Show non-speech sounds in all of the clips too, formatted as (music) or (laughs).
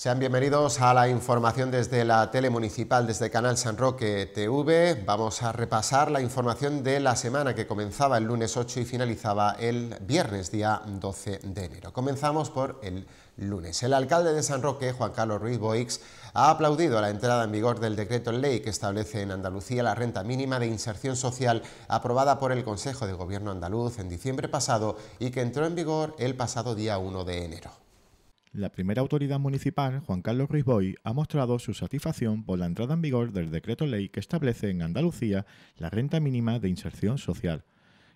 Sean bienvenidos a la información desde la tele municipal, desde Canal San Roque TV. Vamos a repasar la información de la semana que comenzaba el lunes 8 y finalizaba el viernes, día 12 de enero. Comenzamos por el lunes. El alcalde de San Roque, Juan Carlos Ruiz Boix, ha aplaudido la entrada en vigor del decreto ley que establece en Andalucía la renta mínima de inserción social aprobada por el Consejo de Gobierno andaluz en diciembre pasado y que entró en vigor el pasado día 1 de enero. La primera autoridad municipal, Juan Carlos Ruiz Boy, ha mostrado su satisfacción por la entrada en vigor del decreto ley que establece en Andalucía la renta mínima de inserción social.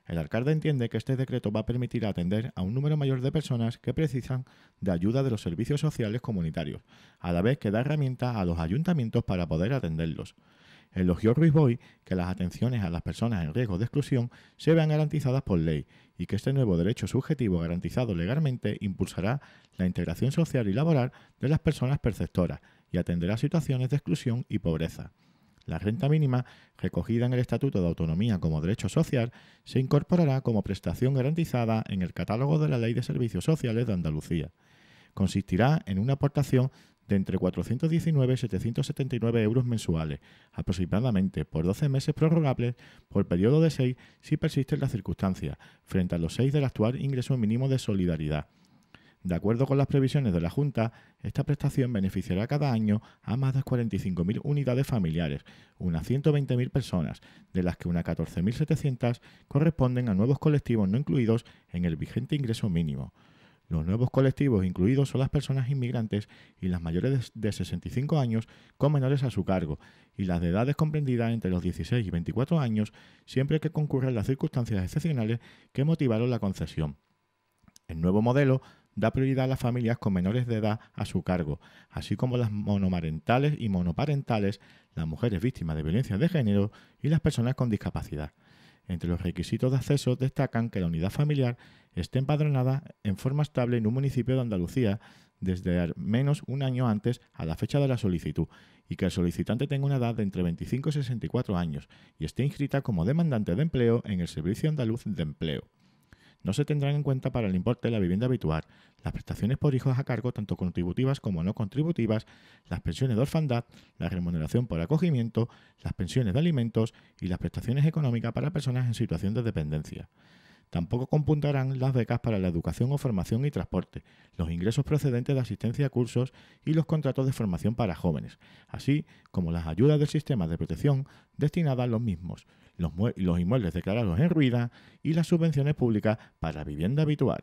El alcalde entiende que este decreto va a permitir atender a un número mayor de personas que precisan de ayuda de los servicios sociales comunitarios, a la vez que da herramientas a los ayuntamientos para poder atenderlos. Elogió Ruiz Boy que las atenciones a las personas en riesgo de exclusión se vean garantizadas por ley y que este nuevo derecho subjetivo garantizado legalmente impulsará la integración social y laboral de las personas perceptoras y atenderá situaciones de exclusión y pobreza. La renta mínima, recogida en el Estatuto de Autonomía como derecho social, se incorporará como prestación garantizada en el catálogo de la Ley de Servicios Sociales de Andalucía. Consistirá en una aportación entre 419 y 779 euros mensuales, aproximadamente por 12 meses prorrogables por periodo de 6 si persisten las circunstancias, frente a los 6 del actual ingreso mínimo de solidaridad. De acuerdo con las previsiones de la Junta, esta prestación beneficiará cada año a más de 45.000 unidades familiares, unas 120.000 personas, de las que unas 14.700 corresponden a nuevos colectivos no incluidos en el vigente ingreso mínimo. Los nuevos colectivos incluidos son las personas inmigrantes y las mayores de 65 años con menores a su cargo, y las de edades comprendidas entre los 16 y 24 años, siempre que concurran las circunstancias excepcionales que motivaron la concesión. El nuevo modelo da prioridad a las familias con menores de edad a su cargo, así como las monomarentales y monoparentales, las mujeres víctimas de violencia de género y las personas con discapacidad. Entre los requisitos de acceso destacan que la unidad familiar esté empadronada en forma estable en un municipio de Andalucía desde al menos un año antes a la fecha de la solicitud y que el solicitante tenga una edad de entre 25 y 64 años y esté inscrita como demandante de empleo en el Servicio Andaluz de Empleo. No se tendrán en cuenta para el importe de la vivienda habitual, las prestaciones por hijos a cargo tanto contributivas como no contributivas, las pensiones de orfandad, la remuneración por acogimiento, las pensiones de alimentos y las prestaciones económicas para personas en situación de dependencia. Tampoco compuntarán las becas para la educación o formación y transporte, los ingresos procedentes de asistencia a cursos y los contratos de formación para jóvenes, así como las ayudas del sistema de protección destinadas a los mismos, los, los inmuebles declarados en ruida y las subvenciones públicas para vivienda habitual.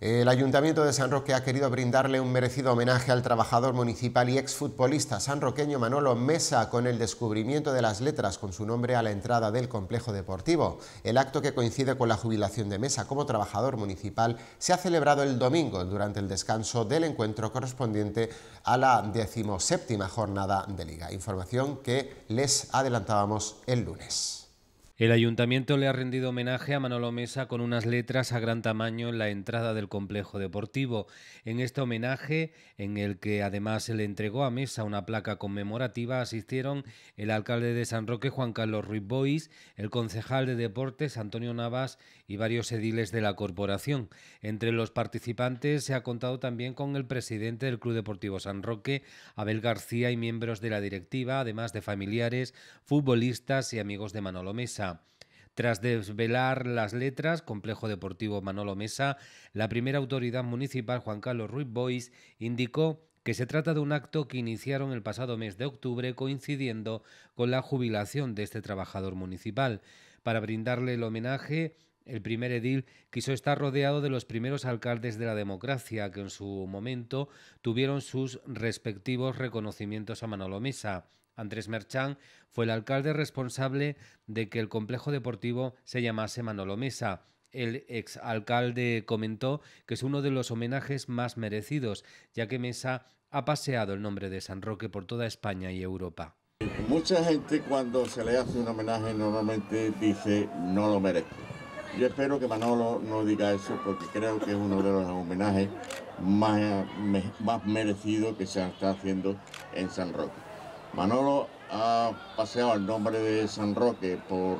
El Ayuntamiento de San Roque ha querido brindarle un merecido homenaje al trabajador municipal y exfutbolista sanroqueño Manolo Mesa con el descubrimiento de las letras con su nombre a la entrada del complejo deportivo. El acto que coincide con la jubilación de Mesa como trabajador municipal se ha celebrado el domingo durante el descanso del encuentro correspondiente a la decimoséptima jornada de Liga. Información que les adelantábamos el lunes. El ayuntamiento le ha rendido homenaje a Manolo Mesa con unas letras a gran tamaño en la entrada del complejo deportivo. En este homenaje, en el que además se le entregó a Mesa una placa conmemorativa, asistieron el alcalde de San Roque, Juan Carlos Ruiz Bois, el concejal de deportes, Antonio Navas, y varios ediles de la corporación. Entre los participantes se ha contado también con el presidente del Club Deportivo San Roque, Abel García y miembros de la directiva, además de familiares, futbolistas y amigos de Manolo Mesa. Tras desvelar las letras, Complejo Deportivo Manolo Mesa, la primera autoridad municipal, Juan Carlos Ruiz Bois, indicó que se trata de un acto que iniciaron el pasado mes de octubre coincidiendo con la jubilación de este trabajador municipal. Para brindarle el homenaje, el primer edil quiso estar rodeado de los primeros alcaldes de la democracia que en su momento tuvieron sus respectivos reconocimientos a Manolo Mesa. Andrés Merchán fue el alcalde responsable de que el complejo deportivo se llamase Manolo Mesa. El exalcalde comentó que es uno de los homenajes más merecidos, ya que Mesa ha paseado el nombre de San Roque por toda España y Europa. Mucha gente cuando se le hace un homenaje normalmente dice no lo merezco. Yo espero que Manolo no diga eso porque creo que es uno de los homenajes más, más merecidos que se está haciendo en San Roque. Manolo ha paseado el nombre de San Roque por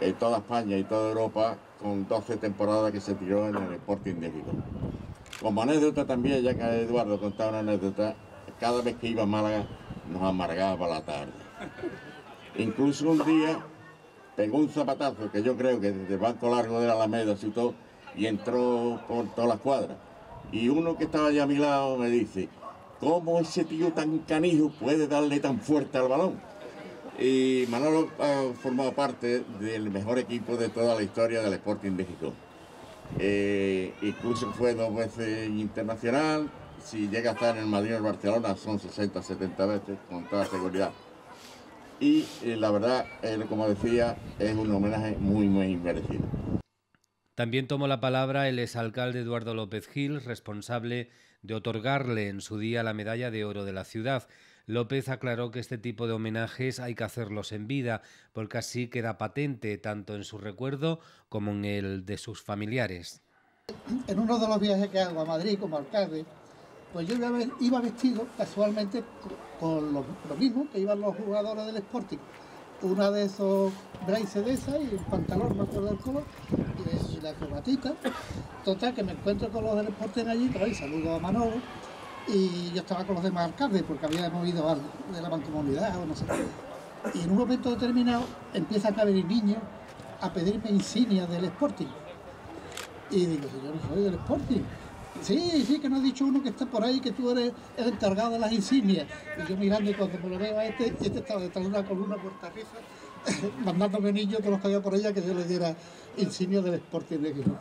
eh, toda España y toda Europa con 12 temporadas que se tiró en el Sporting de Vigo. Como anécdota también, ya que Eduardo contaba una anécdota, cada vez que iba a Málaga nos amargaba la tarde. Incluso un día pegó un zapatazo que yo creo que desde el banco largo de la Alameda todo y entró por todas las cuadras. Y uno que estaba allá a mi lado me dice, ¿cómo ese tío tan canijo puede darle tan fuerte al balón? Y Manolo ha formado parte del mejor equipo de toda la historia del Sporting México. Eh, incluso fue dos veces internacional, si llega a estar en el Madrid o el Barcelona son 60, 70 veces, con toda seguridad y eh, la verdad, como decía, es un homenaje muy, muy merecido. También tomó la palabra el exalcalde Eduardo López Gil, responsable de otorgarle en su día la medalla de oro de la ciudad. López aclaró que este tipo de homenajes hay que hacerlos en vida, porque así queda patente tanto en su recuerdo como en el de sus familiares. En uno de los viajes que hago a Madrid como alcalde, pues yo iba vestido casualmente con lo, mismo que iban los jugadores del Sporting. Una de esos braces de esa y el pantalón, no el color, y, la corbatita. Total, que me encuentro con los del Sporting allí, traigo saludo a Manolo, y yo estaba con los demás alcaldes porque había movido algo de la mancomunidad o no sé qué. Y en un momento determinado empiezan a venir niños a pedirme insignia del Sporting. Y digo, yo no soy del Sporting Sí, sí, que no ha dicho uno que está por ahí, que tú eres el encargado de las insignias. Y yo mirando y cuando me lo veo a este, este estaba detrás de una columna puertarriza, (laughs) mandándome niño que los caía por ella que yo le diera insignias del Sporting de Gijón.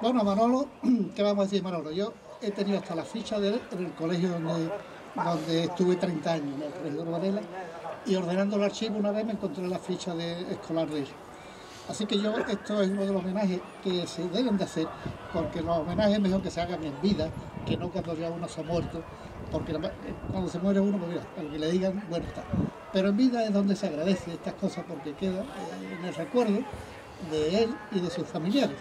Bueno, Manolo, (clears throat) ¿qué vamos a decir, Manolo? Yo he tenido hasta la ficha del el colegio donde, estuve 30 años, en el colegio de Varela, y ordenando el archivo una vez me encontré la ficha de escolar de ellos Así que yo, esto es uno de los homenajes que se deben de hacer, porque los homenajes es mejor que se hagan en vida, que no cuando ya uno se ha muerto, porque eh, cuando se muere uno, pues mira, al que le digan, bueno está. Pero en vida es donde se agradece estas cosas, porque queda eh, en el recuerdo de él y de sus familiares.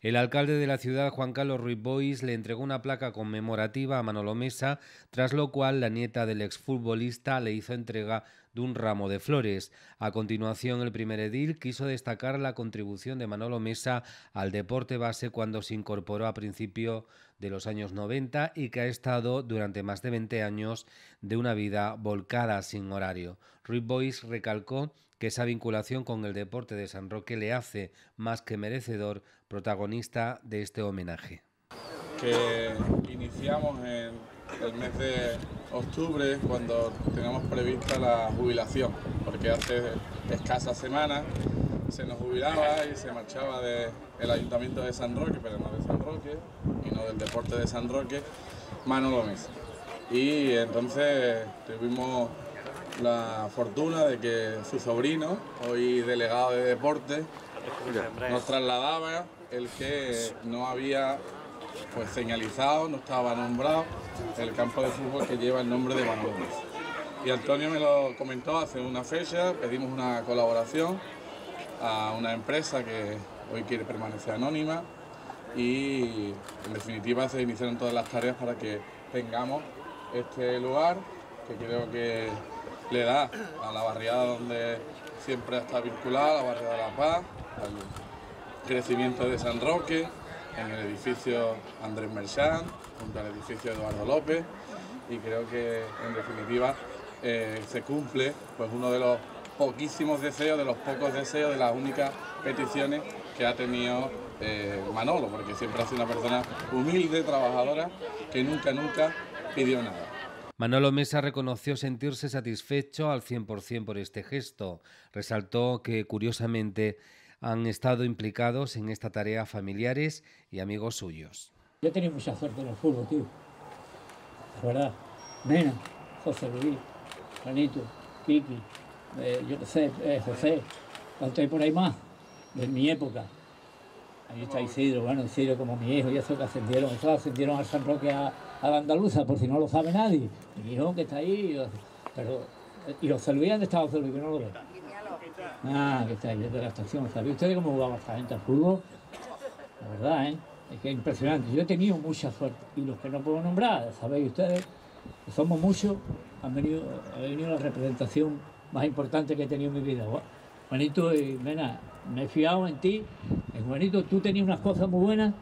El alcalde de la ciudad, Juan Carlos Ruiz Bois, le entregó una placa conmemorativa a Manolo Mesa, tras lo cual la nieta del exfutbolista le hizo entrega de un ramo de flores. A continuación, el primer edil quiso destacar la contribución de Manolo Mesa al deporte base cuando se incorporó a principios de los años 90 y que ha estado durante más de 20 años de una vida volcada sin horario. Ruiz Bois recalcó que esa vinculación con el deporte de San Roque le hace más que merecedor protagonista de este homenaje. Que iniciamos en el mes de octubre cuando teníamos prevista la jubilación, porque hace escasas semanas se nos jubilaba y se marchaba del Ayuntamiento de San Roque, pero no de San Roque, y del deporte de San Roque, Manolo Mesa. Y entonces tuvimos la fortuna de que su sobrino, hoy delegado de deporte, nos trasladaba el que no había pues señalizado, no estaba nombrado el campo de fútbol que lleva el nombre de Bandones... Y Antonio me lo comentó hace una fecha, pedimos una colaboración a una empresa que hoy quiere permanecer anónima y en definitiva se iniciaron todas las tareas para que tengamos este lugar que creo que le da a la barriada donde siempre está vinculada, la barriada de La Paz, al crecimiento de San Roque, en el edificio Andrés Merchán, junto al edificio Eduardo López, y creo que en definitiva eh, se cumple pues uno de los poquísimos deseos, de los pocos deseos, de las únicas peticiones que ha tenido eh, Manolo, porque siempre ha sido una persona humilde, trabajadora, que nunca, nunca pidió nada. Manolo Mesa reconoció sentirse satisfecho al 100% por este gesto. Resaltó que, curiosamente, han estado implicados en esta tarea familiares y amigos suyos. Yo he tenido mucha suerte en el fútbol, tío. La verdad. Mena, José Luis, Juanito, Kiki, eh, yo no sé, eh, José. ¿Cuánto hay por ahí más? De mi época. Ahí está Isidro, bueno, Isidro como mi hijo, y eso que ascendieron, eso ascendieron al San Roque a, la Andaluza, por si no lo sabe nadie. Mi hijo que está ahí, pero, eh, y José Luis, ¿dónde está José Luis? Que no lo veo. Ah, que está de la estación. ¿sabéis? ustedes cómo jugaba esta gente al fútbol? La verdad, ¿eh? Es que es impresionante. Yo he tenido mucha suerte. Y los que no puedo nombrar, sabéis ustedes, que somos muchos, han venido, ha venido la representación más importante que he tenido en mi vida. Juanito y eh, Mena, me he fiado en ti. En eh, Juanito, tú tenías unas cosas muy buenas,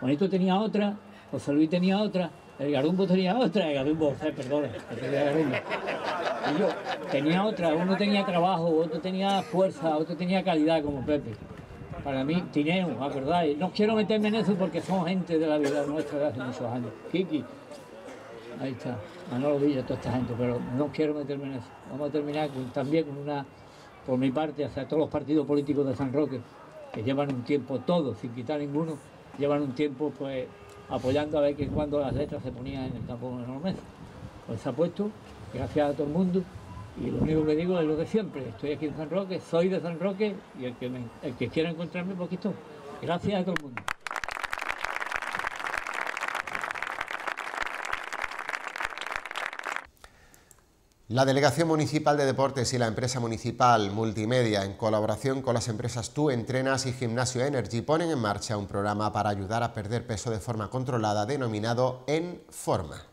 Juanito tenía otras, José Luis tenía otras. El Garumbo tenía otra, el Garumbo, perdón, Y yo tenía otra, uno tenía trabajo, otro tenía fuerza, otro tenía calidad como Pepe. Para mí, Tineo, y No quiero meterme en eso porque son gente de la vida nuestra de hace muchos años. Kiki, ahí está, Manolo Villa, toda esta gente, pero no quiero meterme en eso. Vamos a terminar también con una, por mi parte, hacia todos los partidos políticos de San Roque, que llevan un tiempo todos, sin quitar ninguno, llevan un tiempo pues apoyando a ver que cuando las letras se ponían en el campo de norma. Pues se ha puesto, gracias a todo el mundo, y lo único que digo es lo de siempre, estoy aquí en San Roque, soy de San Roque, y el que, el que quiera encontrarme, poquito. Pues gracias a todo el mundo. La Delegación Municipal de Deportes y la empresa municipal Multimedia, en colaboración con las empresas Tú Entrenas y Gimnasio Energy, ponen en marcha un programa para ayudar a perder peso de forma controlada denominado En Forma.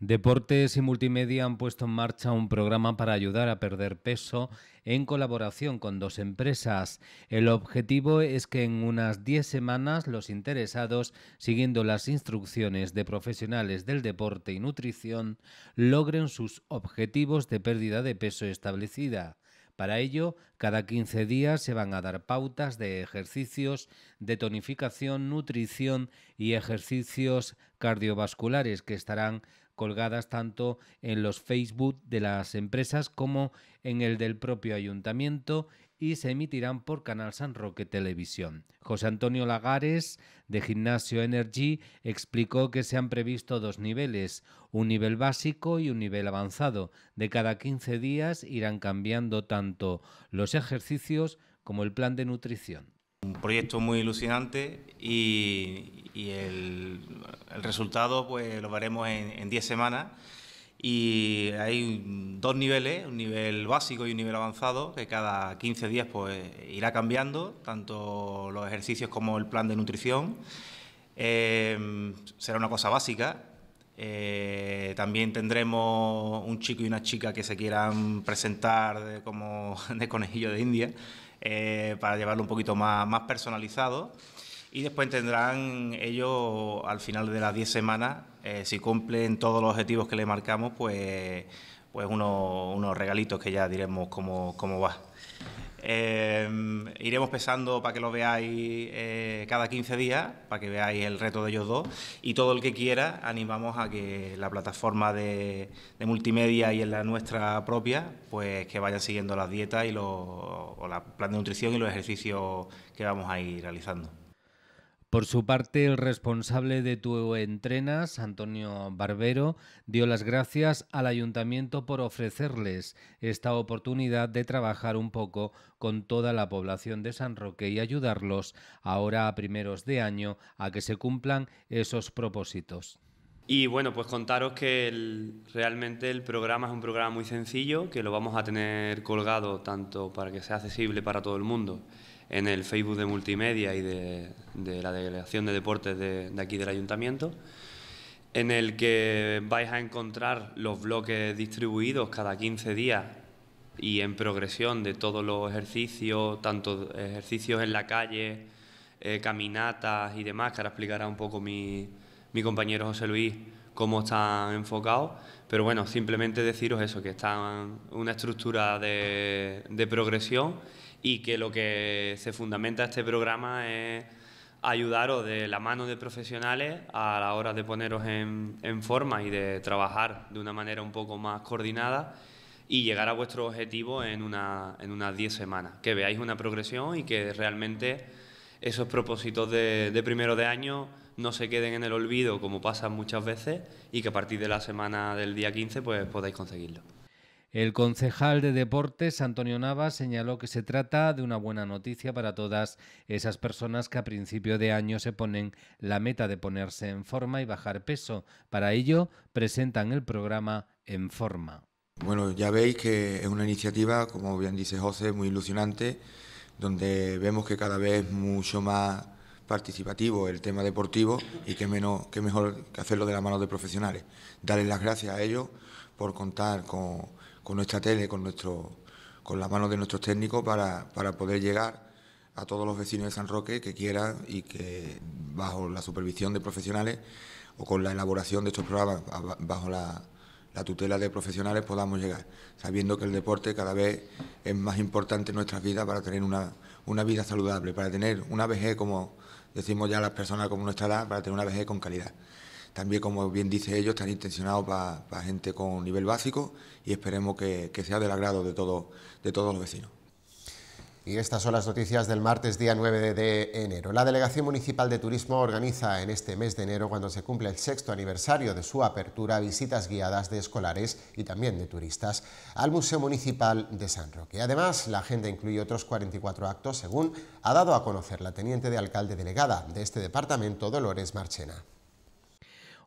Deportes y Multimedia han puesto en marcha un programa para ayudar a perder peso en colaboración con dos empresas. El objetivo es que en unas 10 semanas los interesados, siguiendo las instrucciones de profesionales del deporte y nutrición, logren sus objetivos de pérdida de peso establecida. Para ello, cada 15 días se van a dar pautas de ejercicios de tonificación, nutrición y ejercicios cardiovasculares que estarán colgadas tanto en los Facebook de las empresas como en el del propio ayuntamiento y se emitirán por Canal San Roque Televisión. José Antonio Lagares, de Gimnasio Energy, explicó que se han previsto dos niveles, un nivel básico y un nivel avanzado. De cada 15 días irán cambiando tanto los ejercicios como el plan de nutrición. Un proyecto muy ilusionante y, el, resultado pues lo veremos en 10 semanas y hay dos niveles, un nivel básico y un nivel avanzado, que cada 15 días pues irá cambiando, tanto los ejercicios como el plan de nutrición. Em, será una cosa básica. Eh, también tendremos un chico y una chica que se quieran presentar como (laughs) de conejillo de India. Eh, para llevarlo un poquito más, personalizado. Y después tendrán ellos, al final de las 10 semanas, eh, si cumplen todos los objetivos que le marcamos, pues, pues unos, regalitos que ya diremos cómo, cómo va. Eh, iremos pesando para que lo veáis eh, cada 15 días, para que veáis el reto de ellos dos. Y todo el que quiera, animamos a que la plataforma de, multimedia y en la nuestra propia, pues que vayan siguiendo las dietas y los, o la plan de nutrición y los ejercicios que vamos a ir realizando. Por su parte, el responsable de Tu Entrenas, Antonio Barbero, dio las gracias al ayuntamiento por ofrecerles esta oportunidad de trabajar un poco con toda la población de San Roque y ayudarlos ahora a primeros de año a que se cumplan esos propósitos. Y bueno, pues contaros que realmente el programa es un programa muy sencillo, que lo vamos a tener colgado tanto para que sea accesible para todo el mundo en el Facebook de Multimedia y de, la Delegación de Deportes de, aquí del Ayuntamiento, en el que vais a encontrar los bloques distribuidos cada 15 días y en progresión de todos los ejercicios, tanto ejercicios en la calle, eh, caminatas y demás, que ahora explicará un poco mi, compañero José Luis cómo está enfocado. pero bueno, simplemente deciros eso, que está una estructura de progresión y que lo que se fundamenta este programa es ayudaros de la mano de profesionales a la hora de poneros en, forma y de trabajar de una manera un poco más coordinada y llegar a vuestro objetivo en, unas 10 semanas. Que veáis una progresión y que realmente esos propósitos de, primero de año no se queden en el olvido como pasa muchas veces y que a partir de la semana del día 15 pues podáis conseguirlo. El concejal de Deportes, Antonio Navas, señaló que se trata de una buena noticia para todas esas personas que a principio de año se ponen la meta de ponerse en forma y bajar peso. Para ello, presentan el programa En Forma. Bueno, ya veis que es una iniciativa, como bien dice José, muy ilusionante, donde vemos que cada vez es mucho más participativo el tema deportivo y que, menos, que mejor que hacerlo de la mano de profesionales. Darles las gracias a ellos por contar con con nuestra tele, con, nuestro, con las manos de nuestros técnicos para, poder llegar a todos los vecinos de San Roque que quieran y que bajo la supervisión de profesionales o con la elaboración de estos programas bajo la, tutela de profesionales podamos llegar, sabiendo que el deporte cada vez es más importante en nuestras vidas para tener una, una vida saludable, para tener una vejez como decimos ya las personas como nuestra edad, para tener una vejez con calidad también, como bien dice ellos, están intencionados para gente con nivel básico y esperemos que, sea del agrado de, de todos los vecinos. Y estas son las noticias del martes día 9 de enero. La Delegación Municipal de Turismo organiza en este mes de enero, cuando se cumple el sexto aniversario de su apertura, visitas guiadas de escolares y también de turistas al Museo Municipal de San Roque. Además, la agenda incluye otros 44 actos, según ha dado a conocer la teniente de alcalde delegada de este departamento, Dolores Marchena.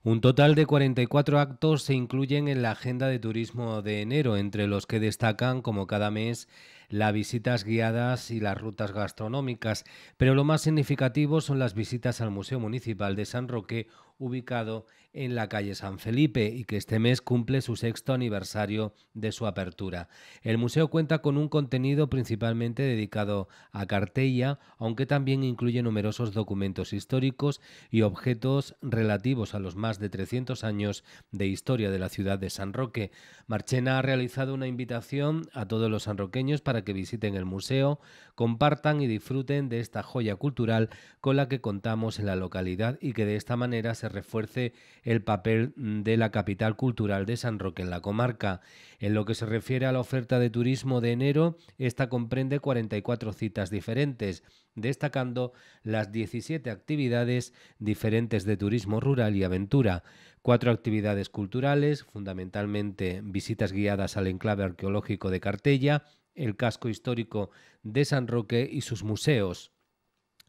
Un total de 44 actos se incluyen en la agenda de turismo de enero, entre los que destacan, como cada mes, las visitas guiadas y las rutas gastronómicas, pero lo más significativo son las visitas al Museo Municipal de San Roque, ubicado en la calle San Felipe y que este mes cumple su sexto aniversario de su apertura. El museo cuenta con un contenido principalmente dedicado a Cartella, aunque también incluye numerosos documentos históricos y objetos relativos a los más de 300 años de historia de la ciudad de San Roque. Marchena ha realizado una invitación a todos los sanroqueños para que visiten el museo, compartan y disfruten de esta joya cultural con la que contamos en la localidad y que de esta manera se refuerce el papel de la capital cultural de San Roque en la comarca. En lo que se refiere a la oferta de turismo de enero, esta comprende 44 citas diferentes, destacando las 17 actividades diferentes de turismo rural y aventura, cuatro actividades culturales, fundamentalmente visitas guiadas al enclave arqueológico de Cartella, el casco histórico de San Roque y sus museos,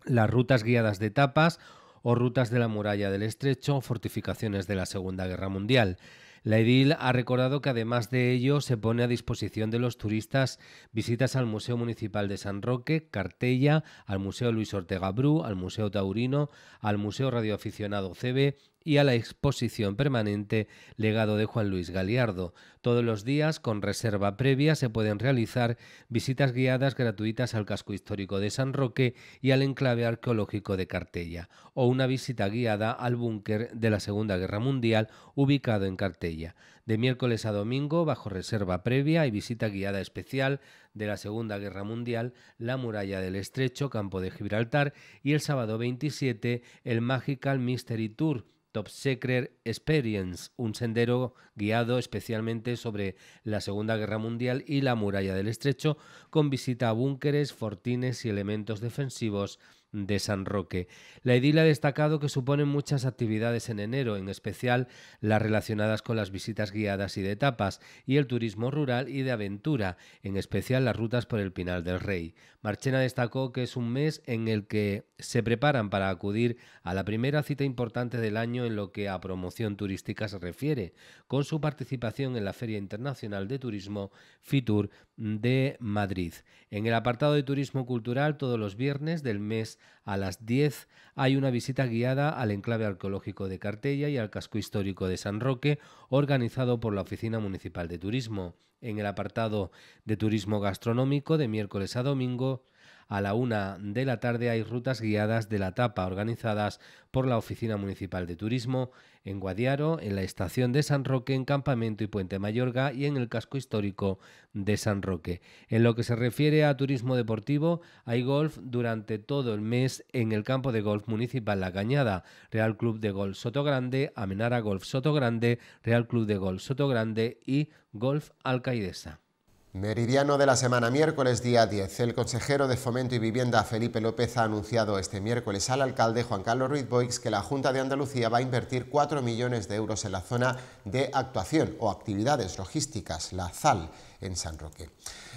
las rutas guiadas de tapas, o rutas de la muralla del estrecho, fortificaciones de la Segunda Guerra Mundial. La edil ha recordado que además de ello se pone a disposición de los turistas visitas al Museo Municipal de San Roque, Cartella, al Museo Luis Ortega Bru, al Museo Taurino, al Museo Radioaficionado CB, y a la exposición permanente Legado de Juan Luis Galiardo. Todos los días, con reserva previa, se pueden realizar visitas guiadas gratuitas al casco histórico de San Roque y al enclave arqueológico de Cartella, o una visita guiada al búnker de la Segunda Guerra Mundial ubicado en Cartella. De miércoles a domingo, bajo reserva previa y visita guiada especial de la Segunda Guerra Mundial, la muralla del Estrecho, Campo de Gibraltar y el sábado 27 el Magical Mystery Tour Top Secret Experience, un sendero guiado especialmente sobre la Segunda Guerra Mundial y la muralla del estrecho, con visita a búnkeres, fortines y elementos defensivos de San Roque. La edil ha destacado que suponen muchas actividades en enero, en especial las relacionadas con las visitas guiadas y de etapas y el turismo rural y de aventura, en especial las rutas por el Pinal del Rey. Marchena destacó que es un mes en el que se preparan para acudir a la primera cita importante del año en lo que a promoción turística se refiere, con su participación en la Feria Internacional de Turismo FITUR de Madrid. En el apartado de turismo cultural, todos los viernes del mes a las 10 hay una visita guiada al enclave arqueológico de Cartella y al casco histórico de San Roque, organizado por la Oficina Municipal de Turismo. En el apartado de turismo gastronómico, de miércoles a domingo, a la una de la tarde hay rutas guiadas de la tapa organizadas por la Oficina Municipal de Turismo en Guadiaro, en la estación de San Roque, en Campamento y Puente Mayorga y en el casco histórico de San Roque. En lo que se refiere a turismo deportivo, hay golf durante todo el mes en el campo de golf municipal La Cañada, Real Club de Golf Sotogrande, Amenara Golf Sotogrande, Real Club de Golf Sotogrande y Golf Alcaidesa. Meridiano de la semana miércoles día 10. El consejero de Fomento y Vivienda Felipe López ha anunciado este miércoles al alcalde Juan Carlos Ruiz Boix que la Junta de Andalucía va a invertir 4 millones de euros en la zona de actuación o actividades logísticas, la ZAL en San Roque.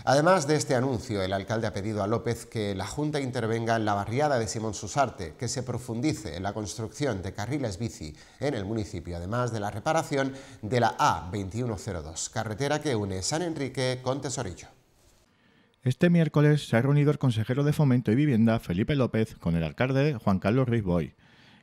Además de este anuncio, el alcalde ha pedido a López que la Junta intervenga en la barriada de Simón Susarte, que se profundice en la construcción de carriles bici en el municipio, además de la reparación de la A2102, carretera que une San Enrique con Tesorillo. Este miércoles se ha reunido el consejero de Fomento y Vivienda, Felipe López, con el alcalde Juan Carlos Ruiz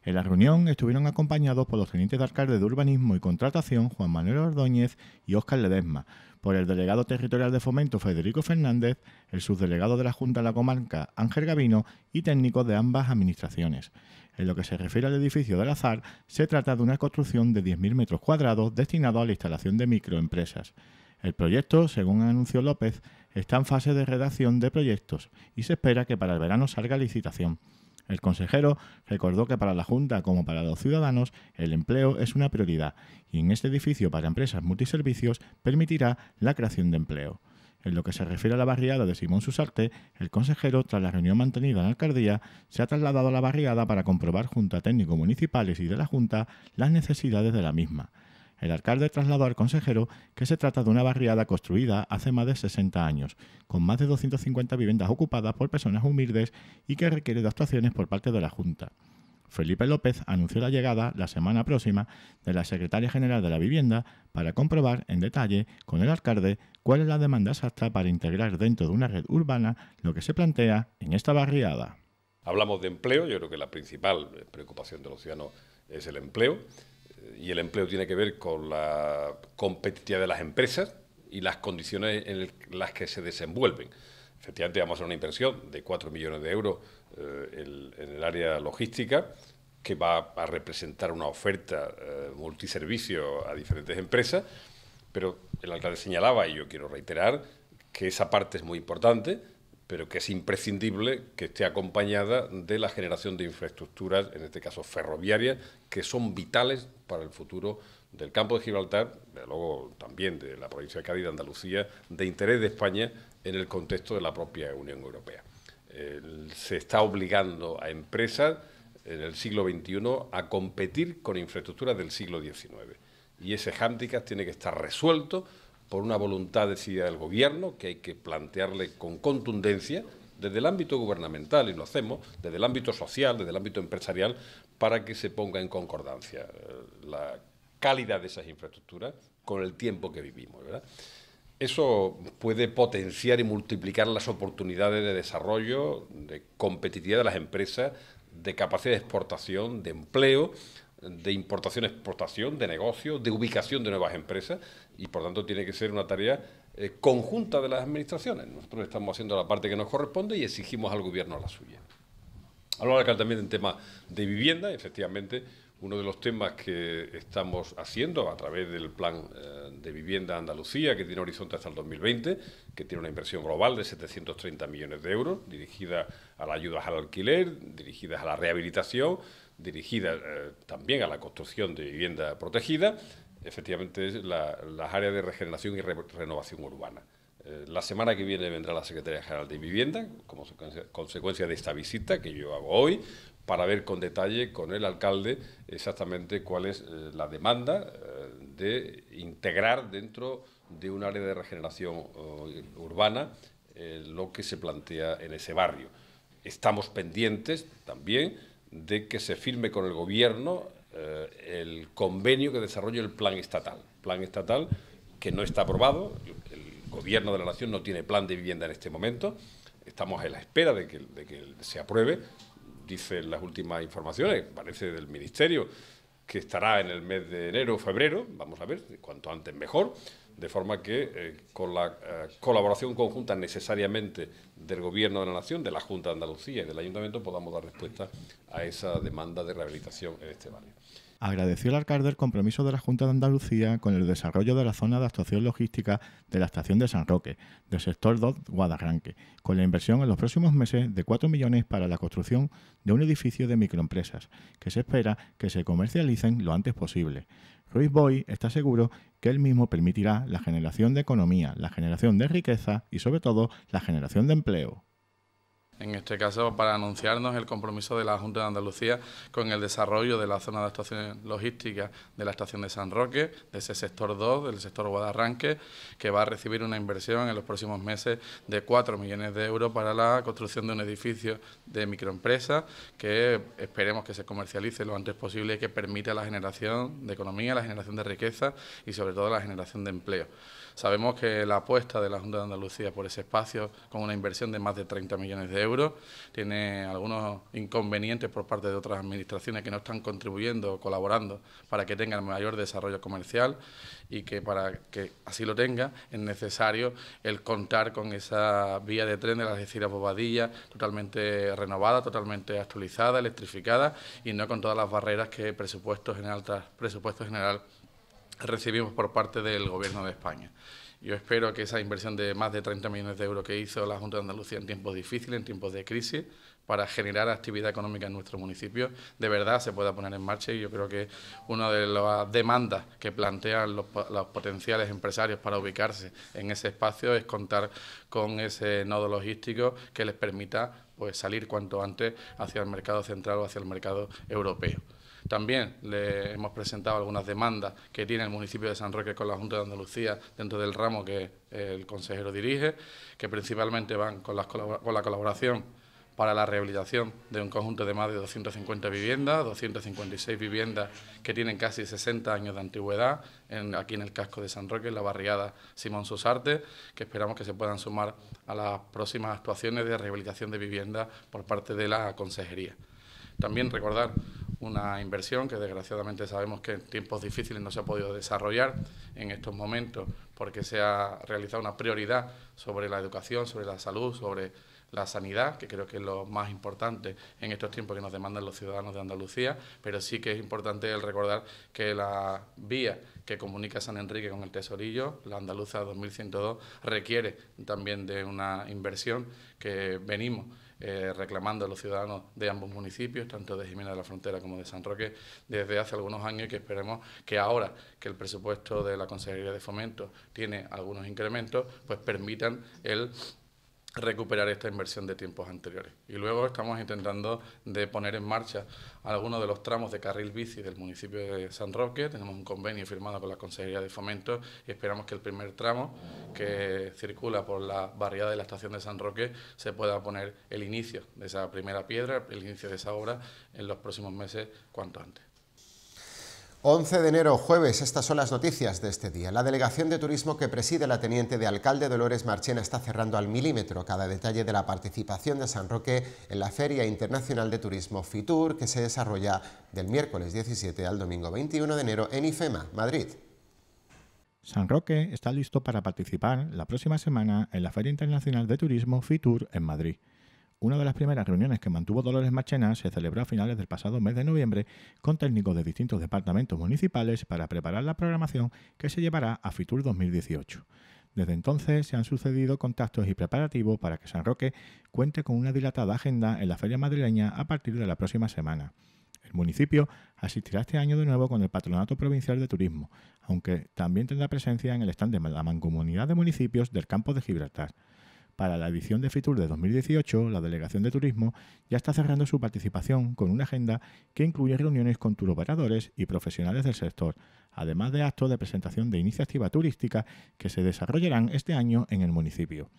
en la reunión estuvieron acompañados por los tenientes de alcalde de Urbanismo y Contratación, Juan Manuel Ordóñez y Óscar Ledesma, por el delegado territorial de Fomento, Federico Fernández, el subdelegado de la Junta de la Comarca, Ángel Gavino, y técnicos de ambas administraciones. En lo que se refiere al edificio del azar, se trata de una construcción de 10.000 metros cuadrados destinado a la instalación de microempresas. El proyecto, según anunció López, está en fase de redacción de proyectos y se espera que para el verano salga licitación. El consejero recordó que para la Junta como para los ciudadanos el empleo es una prioridad y en este edificio para empresas multiservicios permitirá la creación de empleo. En lo que se refiere a la barriada de Simón Susarte, el consejero, tras la reunión mantenida en la alcaldía, se ha trasladado a la barriada para comprobar junto a técnicos municipales y de la Junta las necesidades de la misma. El alcalde trasladó al consejero que se trata de una barriada construida hace más de 60 años, con más de 250 viviendas ocupadas por personas humildes y que requiere de actuaciones por parte de la Junta. Felipe López anunció la llegada la semana próxima de la secretaria general de la vivienda para comprobar en detalle con el alcalde cuál es la demanda exacta para integrar dentro de una red urbana lo que se plantea en esta barriada. Hablamos de empleo, yo creo que la principal preocupación de los ciudadanos es el empleo y el empleo tiene que ver con la competitividad de las empresas y las condiciones en las que se desenvuelven. Efectivamente, vamos a hacer una inversión de 4 millones de euros eh, en el área logística, que va a representar una oferta eh, multiservicio a diferentes empresas, pero el alcalde señalaba, y yo quiero reiterar, que esa parte es muy importante, pero que es imprescindible que esté acompañada de la generación de infraestructuras, en este caso ferroviarias, que son vitales para el futuro del campo de Gibraltar, luego también de la provincia de Cádiz, de Andalucía, de interés de España en el contexto de la propia Unión Europea. se está obligando a empresas en el siglo XXI a competir con infraestructuras del siglo XIX. Y ese hándicap tiene que estar resuelto por una voluntad decidida del Gobierno que hay que plantearle con contundencia desde el ámbito gubernamental, y lo hacemos, desde el ámbito social, desde el ámbito empresarial, para que se ponga en concordancia eh, la calidad de esas infraestructuras con el tiempo que vivimos. Eso puede potenciar y multiplicar las oportunidades de desarrollo, de competitividad de las empresas, de capacidad de exportación, de empleo, de importación-exportación, de negocio, de ubicación de nuevas empresas y por tanto tiene que ser una tarea eh, conjunta de las administraciones. Nosotros estamos haciendo la parte que nos corresponde y exigimos al gobierno la suya. al acá también del tema de vivienda, efectivamente, uno de los temas que estamos haciendo a través del plan eh, de vivienda Andalucía, que tiene horizonte hasta el 2020, que tiene una inversión global de 730 millones de euros, dirigida a las ayudas al alquiler, dirigidas a la rehabilitación, dirigida eh, también a la construcción de vivienda protegida efectivamente es la, las áreas de regeneración y renovación urbana. Eh, la semana que viene vendrá la Secretaría General de Vivienda, como consecuencia de esta visita que yo hago hoy, para ver con detalle con el alcalde exactamente cuál es eh, la demanda eh, de integrar dentro de un área de regeneración urbana lo que se plantea en ese barrio. Estamos pendientes también de que se firme con el Gobierno eh, el convenio que desarrolla el plan estatal. Plan estatal que no está aprobado, el gobierno de la nación no tiene plan de vivienda en este momento, estamos a la espera de que, de que se apruebe, dicen las últimas informaciones, parece del ministerio, que estará en el mes de enero o febrero, vamos a ver, cuanto antes mejor. De forma que, eh, con la eh, colaboración conjunta necesariamente del Gobierno de la Nación, de la Junta de Andalucía y del Ayuntamiento, podamos dar respuesta a esa demanda de rehabilitación en este barrio. Agradeció el alcalde el compromiso de la Junta de Andalucía con el desarrollo de la zona de actuación logística de la estación de San Roque, del sector 2 Guadarranque, con la inversión en los próximos meses de 4 millones para la construcción de un edificio de microempresas, que se espera que se comercialicen lo antes posible. Ruiz Boy está seguro que él mismo permitirá la generación de economía, la generación de riqueza y sobre todo la generación de empleo en este caso para anunciarnos el compromiso de la Junta de Andalucía con el desarrollo de la zona de actuación logística de la estación de San Roque, de ese sector 2, del sector Guadarranque, que va a recibir una inversión en los próximos meses de 4 millones de euros para la construcción de un edificio de microempresa que esperemos que se comercialice lo antes posible y que permita la generación de economía, la generación de riqueza y sobre todo la generación de empleo. Sabemos que la apuesta de la Junta de Andalucía por ese espacio, con una inversión de más de 30 millones de euros, tiene algunos inconvenientes por parte de otras administraciones que no están contribuyendo o colaborando para que tengan mayor desarrollo comercial y que para que así lo tenga es necesario el contar con esa vía de tren de las Algeciras Bobadilla totalmente renovada, totalmente actualizada, electrificada y no con todas las barreras que presupuestos en altas, presupuesto general recibimos por parte del Gobierno de España. Yo espero que esa inversión de más de 30 millones de euros que hizo la Junta de Andalucía en tiempos difíciles, en tiempos de crisis, para generar actividad económica en nuestro municipio, de verdad se pueda poner en marcha y yo creo que una de las demandas que plantean los, los potenciales empresarios para ubicarse en ese espacio es contar con ese nodo logístico que les permita pues, salir cuanto antes hacia el mercado central o hacia el mercado europeo. También le hemos presentado algunas demandas que tiene el municipio de San Roque con la Junta de Andalucía dentro del ramo que eh, el consejero dirige, que principalmente van con, la colaboración para la rehabilitación de un conjunto de más de 250 viviendas, 256 viviendas que tienen casi 60 años de antigüedad en, aquí en el casco de San Roque, en la barriada Simón Susarte, que esperamos que se puedan sumar a las próximas actuaciones de rehabilitación de viviendas por parte de la consejería. También recordar una inversión que desgraciadamente sabemos que en tiempos difíciles no se ha podido desarrollar en estos momentos porque se ha realizado una prioridad sobre la educación, sobre la salud, sobre la sanidad, que creo que es lo más importante en estos tiempos que nos demandan los ciudadanos de Andalucía, pero sí que es importante el recordar que la vía que comunica San Enrique con el Tesorillo, la Andaluza 2102, requiere también de una inversión que venimos eh, reclamando a los ciudadanos de ambos municipios, tanto de Jimena de la Frontera como de San Roque, desde hace algunos años y que esperemos que ahora que el presupuesto de la Consejería de Fomento tiene algunos incrementos, pues permitan el recuperar esta inversión de tiempos anteriores. Y luego estamos intentando de poner en marcha algunos de los tramos de carril bici del municipio de San Roque. Tenemos un convenio firmado con la Consejería de Fomento y esperamos que el primer tramo que circula por la barriada de la estación de San Roque se pueda poner el inicio de esa primera piedra, el inicio de esa obra en los próximos meses cuanto antes. 11 de enero, jueves, estas son las noticias de este día. La delegación de turismo que preside la teniente de alcalde Dolores Marchena está cerrando al milímetro cada detalle de la participación de San Roque en la Feria Internacional de Turismo FITUR que se desarrolla del miércoles 17 al domingo 21 de enero en IFEMA, Madrid. San Roque está listo para participar la próxima semana en la Feria Internacional de Turismo FITUR en Madrid. Una de las primeras reuniones que mantuvo Dolores Machena se celebró a finales del pasado mes de noviembre con técnicos de distintos departamentos municipales para preparar la programación que se llevará a FITUR 2018. Desde entonces se han sucedido contactos y preparativos para que San Roque cuente con una dilatada agenda en la Feria Madrileña a partir de la próxima semana. El municipio asistirá este año de nuevo con el Patronato Provincial de Turismo, aunque también tendrá presencia en el stand de la Mancomunidad de Municipios del Campo de Gibraltar. Para la edición de Fitur de 2018, la Delegación de Turismo ya está cerrando su participación con una agenda que incluye reuniones con turoperadores y profesionales del sector, además de actos de presentación de iniciativa turística que se desarrollarán este año en el municipio.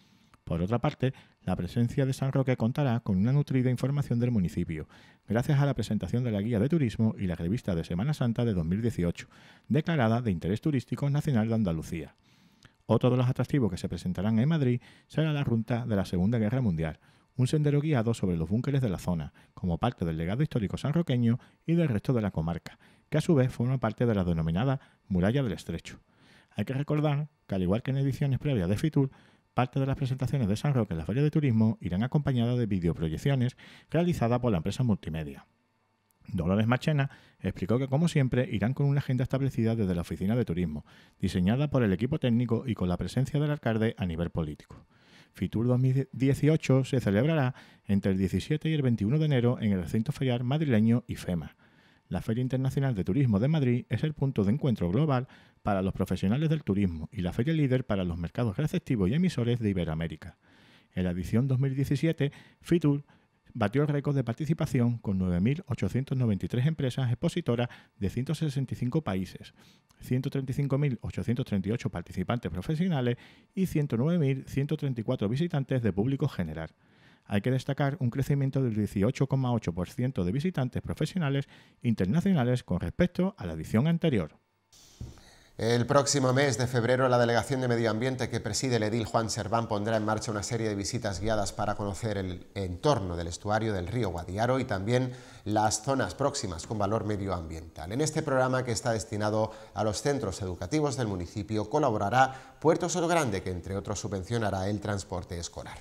Por otra parte, la presencia de San Roque contará con una nutrida información del municipio, gracias a la presentación de la Guía de Turismo y la revista de Semana Santa de 2018, declarada de Interés Turístico Nacional de Andalucía. Otro de los atractivos que se presentarán en Madrid será la ruta de la Segunda Guerra Mundial, un sendero guiado sobre los búnkeres de la zona, como parte del legado histórico sanroqueño y del resto de la comarca, que a su vez forma parte de la denominada Muralla del Estrecho. Hay que recordar que, al igual que en ediciones previas de Fitur, parte de las presentaciones de San Roque en la Feria de Turismo irán acompañadas de videoproyecciones realizadas por la empresa multimedia. Dolores Machena explicó que, como siempre, irán con una agenda establecida desde la Oficina de Turismo, diseñada por el equipo técnico y con la presencia del alcalde a nivel político. FITUR 2018 se celebrará entre el 17 y el 21 de enero en el recinto ferial madrileño IFEMA. La Feria Internacional de Turismo de Madrid es el punto de encuentro global para los profesionales del turismo y la feria líder para los mercados receptivos y emisores de Iberoamérica. En la edición 2017, FITUR batió el récord de participación con 9.893 empresas expositoras de 165 países, 135.838 participantes profesionales y 109.134 visitantes de público general. Hay que destacar un crecimiento del 18,8% de visitantes profesionales internacionales con respecto a la edición anterior. El próximo mes de febrero, la Delegación de Medio Ambiente que preside el edil Juan Serván pondrá en marcha una serie de visitas guiadas para conocer el entorno del estuario del río Guadiaro y también las zonas próximas con valor medioambiental. En este programa, que está destinado a los centros educativos del municipio, colaborará Puerto Sol Grande, que entre otros subvencionará el transporte escolar.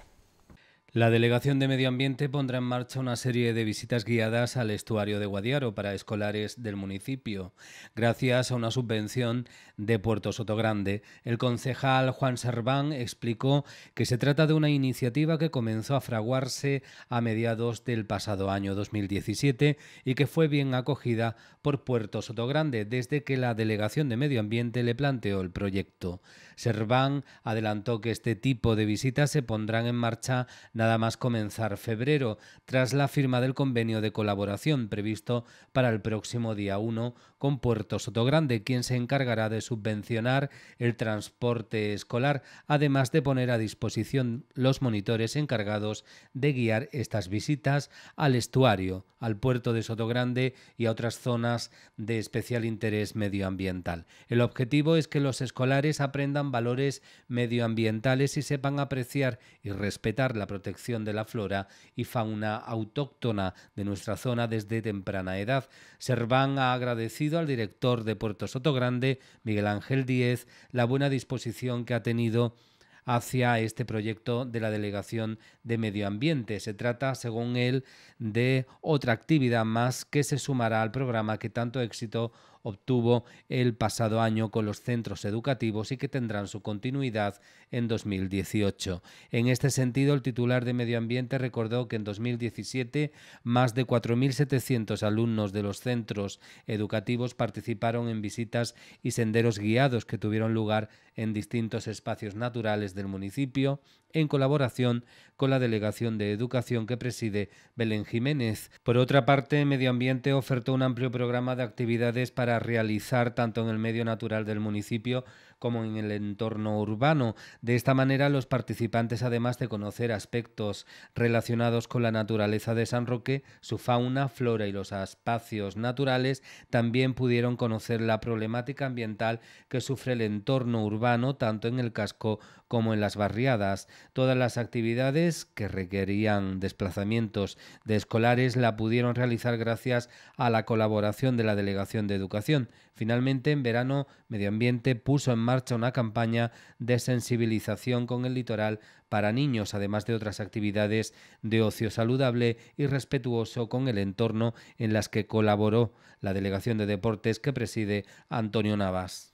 La Delegación de Medio Ambiente pondrá en marcha una serie de visitas guiadas al estuario de Guadiaro para escolares del municipio. Gracias a una subvención de Puerto Sotogrande, el concejal Juan Serván explicó que se trata de una iniciativa que comenzó a fraguarse a mediados del pasado año 2017 y que fue bien acogida por Puerto Sotogrande desde que la Delegación de Medio Ambiente le planteó el proyecto. Serván adelantó que este tipo de visitas se pondrán en marcha nada más comenzar febrero, tras la firma del convenio de colaboración previsto para el próximo día 1 con Puerto Sotogrande, quien se encargará de subvencionar el transporte escolar, además de poner a disposición los monitores encargados de guiar estas visitas al estuario, al puerto de Sotogrande y a otras zonas de especial interés medioambiental. El objetivo es que los escolares aprendan valores medioambientales y sepan apreciar y respetar la protección de la flora y fauna autóctona de nuestra zona desde temprana edad. Serván ha agradecido al director de Puerto Soto Grande, Miguel Ángel Díez, la buena disposición que ha tenido hacia este proyecto de la Delegación de Medio Ambiente. Se trata, según él, de otra actividad más que se sumará al programa que tanto éxito obtuvo el pasado año con los centros educativos y que tendrán su continuidad en 2018. En este sentido, el titular de Medio Ambiente recordó que en 2017 más de 4.700 alumnos de los centros educativos participaron en visitas y senderos guiados que tuvieron lugar en distintos espacios naturales del municipio en colaboración con la Delegación de Educación que preside Belén Jiménez. Por otra parte, Medio Ambiente ofertó un amplio programa de actividades para realizar tanto en el medio natural del municipio como en el entorno urbano. De esta manera, los participantes, además de conocer aspectos relacionados con la naturaleza de San Roque, su fauna, flora y los espacios naturales, también pudieron conocer la problemática ambiental que sufre el entorno urbano, tanto en el casco como en las barriadas. Todas las actividades que requerían desplazamientos de escolares la pudieron realizar gracias a la colaboración de la Delegación de Educación. Finalmente, en verano, Medio Ambiente puso en marcha marcha una campaña de sensibilización con el litoral para niños, además de otras actividades de ocio saludable y respetuoso con el entorno en las que colaboró la Delegación de Deportes que preside Antonio Navas.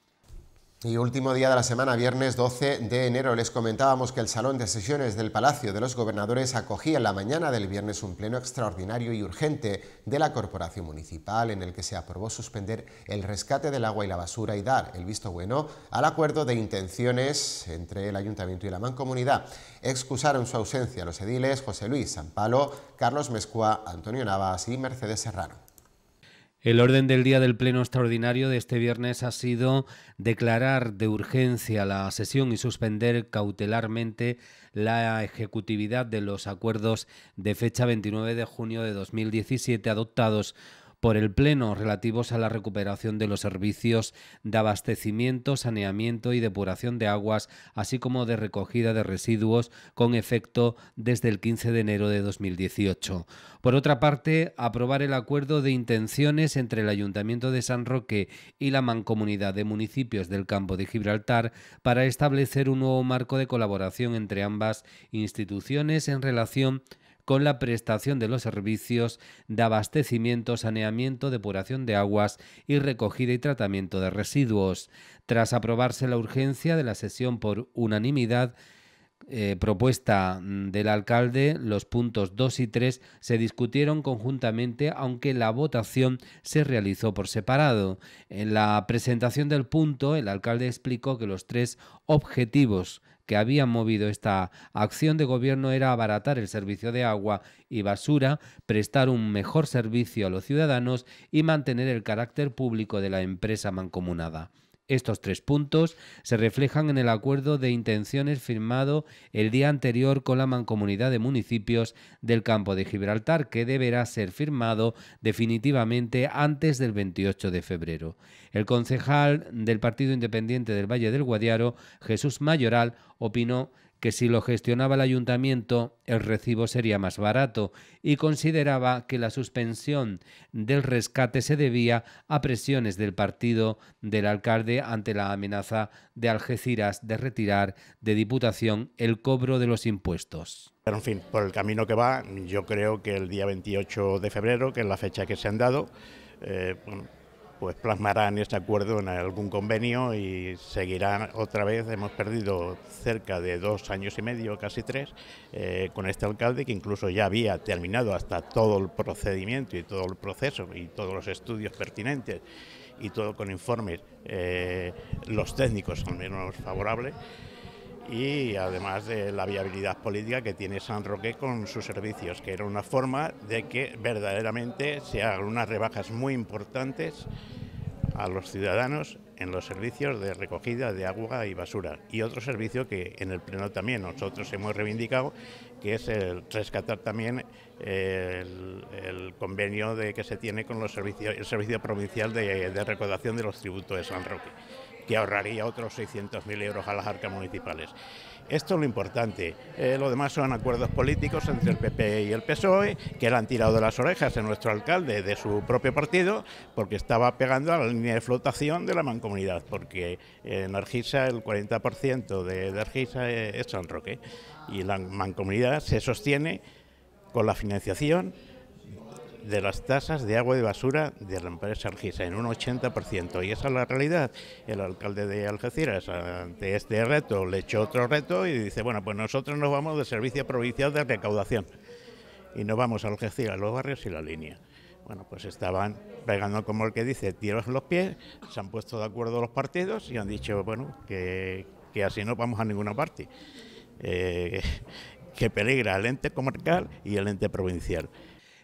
Y último día de la semana, viernes 12 de enero, les comentábamos que el Salón de Sesiones del Palacio de los Gobernadores acogía en la mañana del viernes un pleno extraordinario y urgente de la Corporación Municipal en el que se aprobó suspender el rescate del agua y la basura y dar el visto bueno al acuerdo de intenciones entre el Ayuntamiento y la Mancomunidad. Excusaron su ausencia los ediles José Luis Sampalo, Carlos Mescua, Antonio Navas y Mercedes Serrano. El orden del día del Pleno Extraordinario de este viernes ha sido declarar de urgencia la sesión y suspender cautelarmente la ejecutividad de los acuerdos de fecha 29 de junio de 2017 adoptados por el Pleno relativos a la recuperación de los servicios de abastecimiento, saneamiento y depuración de aguas, así como de recogida de residuos con efecto desde el 15 de enero de 2018. Por otra parte, aprobar el acuerdo de intenciones entre el Ayuntamiento de San Roque y la Mancomunidad de Municipios del Campo de Gibraltar para establecer un nuevo marco de colaboración entre ambas instituciones en relación con la prestación de los servicios de abastecimiento, saneamiento, depuración de aguas y recogida y tratamiento de residuos. Tras aprobarse la urgencia de la sesión por unanimidad, eh, propuesta del alcalde, los puntos 2 y 3 se discutieron conjuntamente, aunque la votación se realizó por separado. En la presentación del punto, el alcalde explicó que los tres objetivos que habían movido esta acción de gobierno era abaratar el servicio de agua y basura, prestar un mejor servicio a los ciudadanos y mantener el carácter público de la empresa mancomunada. Estos tres puntos se reflejan en el acuerdo de intenciones firmado el día anterior con la mancomunidad de municipios del campo de Gibraltar, que deberá ser firmado definitivamente antes del 28 de febrero. El concejal del Partido Independiente del Valle del Guadiaro, Jesús Mayoral, opinó que si lo gestionaba el ayuntamiento el recibo sería más barato y consideraba que la suspensión del rescate se debía a presiones del partido del alcalde ante la amenaza de Algeciras de retirar de Diputación el cobro de los impuestos. Pero en fin, por el camino que va, yo creo que el día 28 de febrero, que es la fecha que se han dado, eh, pues plasmarán ese acuerdo en algún convenio y seguirán otra vez. Hemos perdido cerca de dos años y medio, casi tres, eh, con este alcalde que incluso ya había terminado hasta todo el procedimiento y todo el proceso y todos los estudios pertinentes y todo con informes, eh, los técnicos al menos favorables y además de la viabilidad política que tiene San Roque con sus servicios, que era una forma de que verdaderamente se hagan unas rebajas muy importantes a los ciudadanos en los servicios de recogida de agua y basura. Y otro servicio que en el Pleno también nosotros hemos reivindicado, que es el rescatar también eh, el, convenio que se tiene con los servicios, el Servicio Provincial de, de Recaudación de los Tributos de San Roque que ahorraría otros 600.000 euros a las arcas municipales. Esto es lo importante. Eh, lo demás son acuerdos políticos entre el PP e y el PSOE, que le han tirado de las orejas a nuestro alcalde de su propio partido, porque estaba pegando a la línea de flotación de la mancomunidad, porque eh, en Argisa el 40% de, Argisa eh, es San Roque, y la mancomunidad se sostiene con la financiación de las tasas de agua de basura de la empresa Algisa en un 80%. Y esa es la realidad. El alcalde de Algeciras ante este reto le echó otro reto y dice, bueno, pues nosotros nos vamos de Servicio Provincial de Recaudación y nos vamos a Algeciras, los barrios y la línea. Bueno, pues estaban pegando como el que dice, tiros en los pies, se han puesto de acuerdo los partidos y han dicho, bueno, que, así no vamos a ninguna parte. Eh, (laughs) que peligra el ente comarcal y el ente provincial.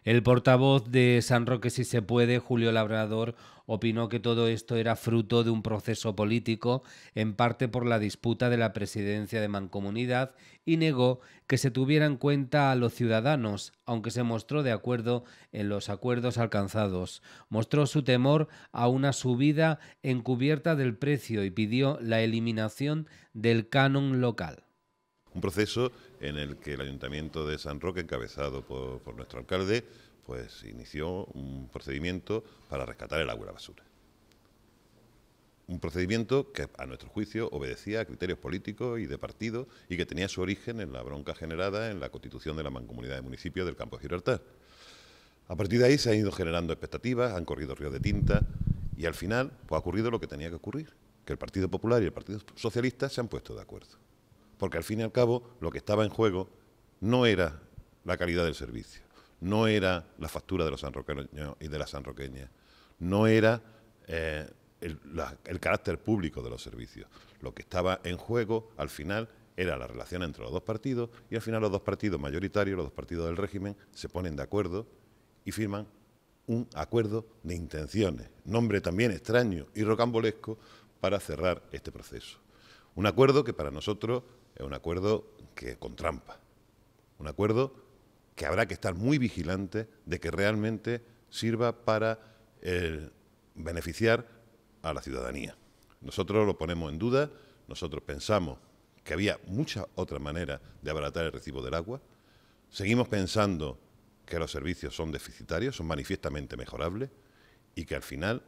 El portavoz de San Roque, si se puede, Julio Labrador, opinó que todo esto era fruto de un proceso político, en parte por la disputa de la presidencia de Mancomunidad, y negó que se tuviera en cuenta a los ciudadanos, aunque se mostró de acuerdo en los acuerdos alcanzados. Mostró su temor a una subida encubierta del precio y pidió la eliminación del canon local. Un proceso en el que el Ayuntamiento de San Roque, encabezado por, nuestro alcalde, pues inició un procedimiento para rescatar el agua la basura. Un procedimiento que, a nuestro juicio, obedecía a criterios políticos y de partido y que tenía su origen en la bronca generada en la constitución de la mancomunidad de municipios del campo de Gibraltar. A partir de ahí se han ido generando expectativas, han corrido ríos de tinta y al final pues, ha ocurrido lo que tenía que ocurrir, que el Partido Popular y el Partido Socialista se han puesto de acuerdo porque al fin y al cabo lo que estaba en juego no era la calidad del servicio, no era la factura de los sanroqueños y de las sanroqueñas, no era eh, el, el carácter público de los servicios. Lo que estaba en juego al final era la relación entre los dos partidos y al final los dos partidos mayoritarios, los dos partidos del régimen, se ponen de acuerdo y firman un acuerdo de intenciones, nombre también extraño y rocambolesco, para cerrar este proceso. Un acuerdo que para nosotros es un acuerdo que con trampa. Un acuerdo que habrá que estar muy vigilante de que realmente sirva para eh, beneficiar a la ciudadanía. Nosotros lo ponemos en duda, nosotros pensamos que había mucha otra manera de abaratar el recibo del agua, seguimos pensando que los servicios son deficitarios, son manifiestamente mejorables y que al final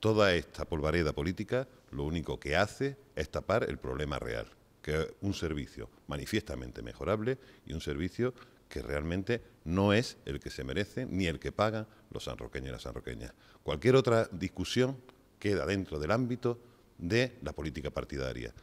toda esta polvareda política lo único que hace es tapar el problema real que un servicio manifiestamente mejorable y un servicio que realmente no es el que se merece ni el que pagan los sanroqueños y las sanroqueñas. Cualquier otra discusión queda dentro del ámbito de la política partidaria.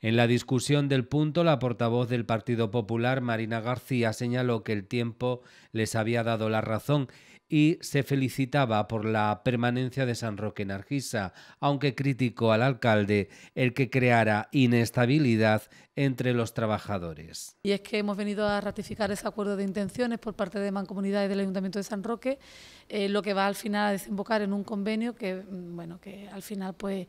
En la discusión del punto, la portavoz del Partido Popular, Marina García, señaló que el tiempo les había dado la razón y se felicitaba por la permanencia de San Roque en Argisa, aunque criticó al alcalde el que creara inestabilidad entre los trabajadores. Y es que hemos venido a ratificar ese acuerdo de intenciones por parte de Mancomunidad del Ayuntamiento de San Roque, eh, lo que va al final a desembocar en un convenio que, mm, bueno, que al final pues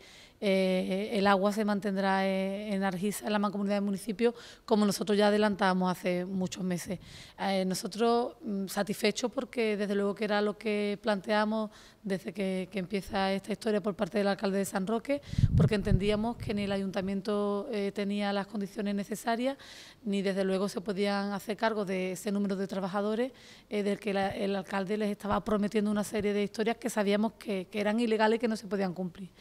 eh, el agua se mantendrá eh, en Argisa, en la mancomunidad del municipio, como nosotros ya adelantábamos hace muchos meses. Eh, nosotros mm, satisfechos porque desde luego que era lo que planteamos desde que, empieza esta historia por parte del alcalde de San Roque, porque entendíamos que ni el ayuntamiento tenía las condiciones necesarias, ni desde luego se podían hacer cargo de ese número de trabajadores del que el alcalde les estaba prometiendo una serie de historias que sabíamos que eran ilegales y que no se podían cumplir.